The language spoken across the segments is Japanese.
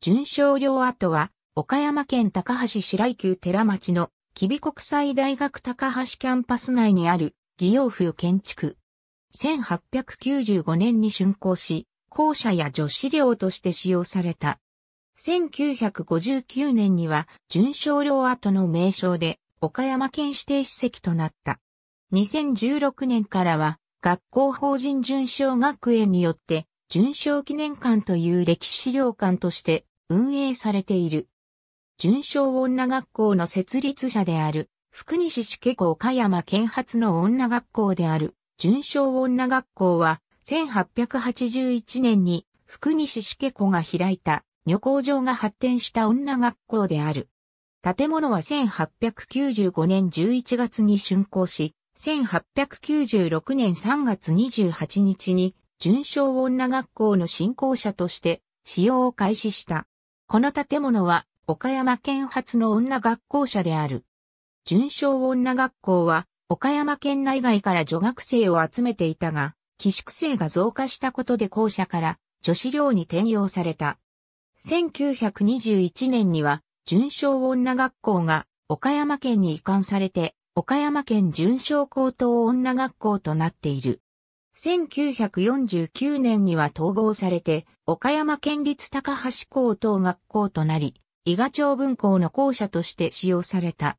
準少陵跡は、岡山県高橋白井宮寺町の、吉備国際大学高橋キャンパス内にある、義用府建築。1895年に竣工し、校舎や女子寮として使用された。1959年には、準少陵跡の名称で、岡山県指定史跡となった。2016年からは、学校法人準少学園によって、準少記念館という歴史資料館として運営されている。純正女学校の設立者である、福西市家子岡山県発の女学校である、純正女学校は、1881年に福西市家子が開いた女工場が発展した女学校である。建物は1895年11月に竣工し、1896年3月28日に、純正女学校の振興者として使用を開始した。この建物は岡山県発の女学校舎である。純正女学校は岡山県内外から女学生を集めていたが、寄宿生が増加したことで校舎から女子寮に転用された。1921年には純正女学校が岡山県に移管されて、岡山県純正高等女学校となっている。1949年には統合されて、岡山県立高橋高等学校となり、伊賀町分校の校舎として使用された。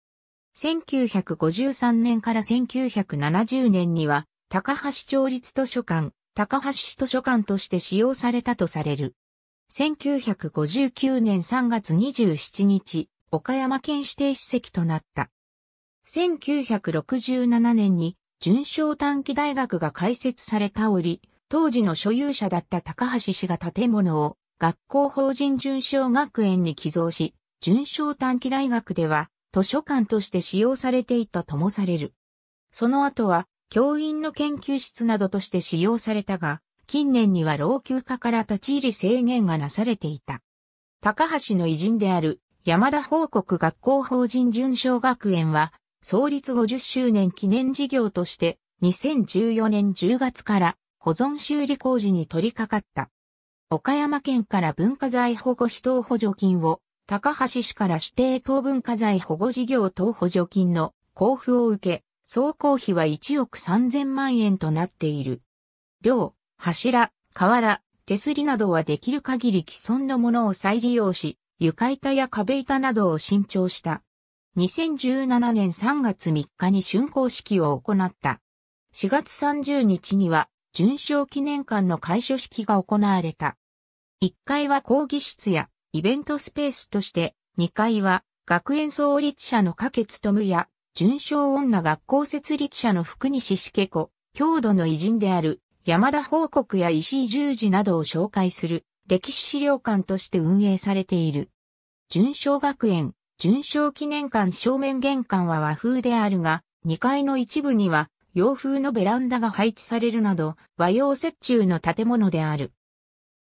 1953年から1970年には、高橋町立図書館、高橋市図書館として使用されたとされる。1959年3月27日、岡山県指定史跡となった。1967年に、順昌短期大学が開設された折、当時の所有者だった高橋氏が建物を学校法人純正学園に寄贈し、純正短期大学では図書館として使用されていたともされる。その後は教員の研究室などとして使用されたが、近年には老朽化から立ち入り制限がなされていた。高橋の偉人である山田報告学校法人純正学園は、創立50周年記念事業として、2014年10月から保存修理工事に取り掛かった。岡山県から文化財保護費等補助金を、高橋市から指定等文化財保護事業等補助金の交付を受け、総工費は1億3000万円となっている。寮、柱、瓦、手すりなどはできる限り既存のものを再利用し、床板や壁板などを新調した。2017年3月3日に竣工式を行った。4月30日には純賞記念館の開所式が行われた。1階は講義室やイベントスペースとして、2階は学園創立者の加掛務や、純賞女学校設立者の福西しけ子、郷土の偉人である山田報告や石井十字などを紹介する歴史資料館として運営されている。純賞学園、純賞記念館正面玄関は和風であるが、2階の一部には洋風のベランダが配置されるなど、和洋折衷の建物である。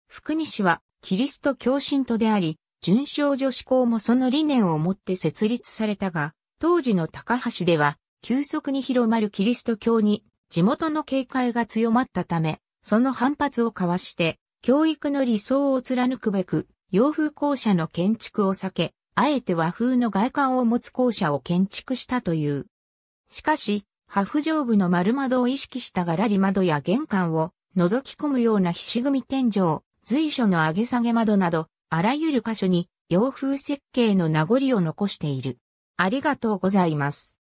福西は、キリスト教信徒であり、純正女子校もその理念をもって設立されたが、当時の高橋では、急速に広まるキリスト教に、地元の警戒が強まったため、その反発を交わして、教育の理想を貫くべく、洋風校舎の建築を避け、あえて和風の外観を持つ校舎を建築したという。しかし、ハフ上部の丸窓を意識したがらり窓や玄関を覗き込むようなひし組天井、随所の上げ下げ窓など、あらゆる箇所に洋風設計の名残を残している。ありがとうございます。